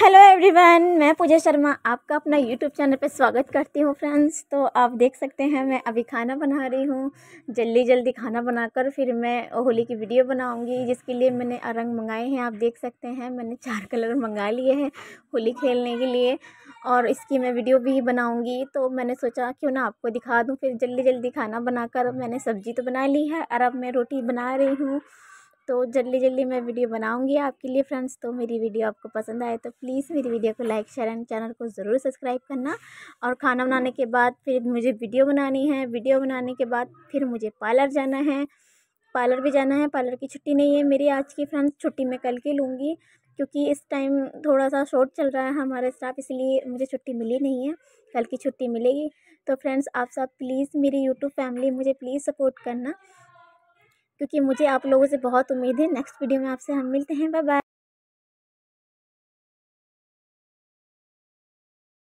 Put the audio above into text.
hello everyone मैं पूजा शर्मा आपका अपना यूट्यूब चैनल पर स्वागत करती हूँ फ्रेंड्स तो आप देख सकते हैं मैं अभी खाना बना रही हूँ जल्दी जल्दी खाना बनाकर फिर मैं होली की वीडियो बनाऊँगी जिसके लिए मैंने रंग मंगाए हैं आप देख सकते हैं मैंने चार कलर मंगा लिए हैं होली खेलने के लिए और इसकी मैं वीडियो भी बनाऊँगी तो मैंने सोचा क्यों ना आपको दिखा दूँ फिर जल्दी जल्दी खाना बनाकर मैंने सब्ज़ी तो बना ली है और अब मैं रोटी बना रही हूँ तो जल्दी जल्दी मैं वीडियो बनाऊंगी आपके लिए फ्रेंड्स तो मेरी वीडियो आपको पसंद आए तो प्लीज़ मेरी वीडियो को लाइक शेयर एंड चैनल को ज़रूर सब्सक्राइब करना और खाना बनाने के बाद फिर मुझे वीडियो बनानी है वीडियो बनाने के बाद फिर मुझे पार्लर जाना है पार्लर भी जाना है पार्लर की छुट्टी नहीं है मेरी आज की फ्रेंड्स छुट्टी मैं कल की लूँगी क्योंकि इस टाइम थोड़ा सा शॉर्ट चल रहा है हमारे स्टाफ इसलिए मुझे छुट्टी मिली नहीं है कल की छुट्टी मिलेगी तो फ्रेंड्स आप सब प्लीज़ मेरी यूट्यूब फैमिली मुझे प्लीज़ सपोर्ट करना क्योंकि मुझे आप लोगों से बहुत उम्मीद है नेक्स्ट वीडियो में आपसे हम मिलते हैं बाय बाय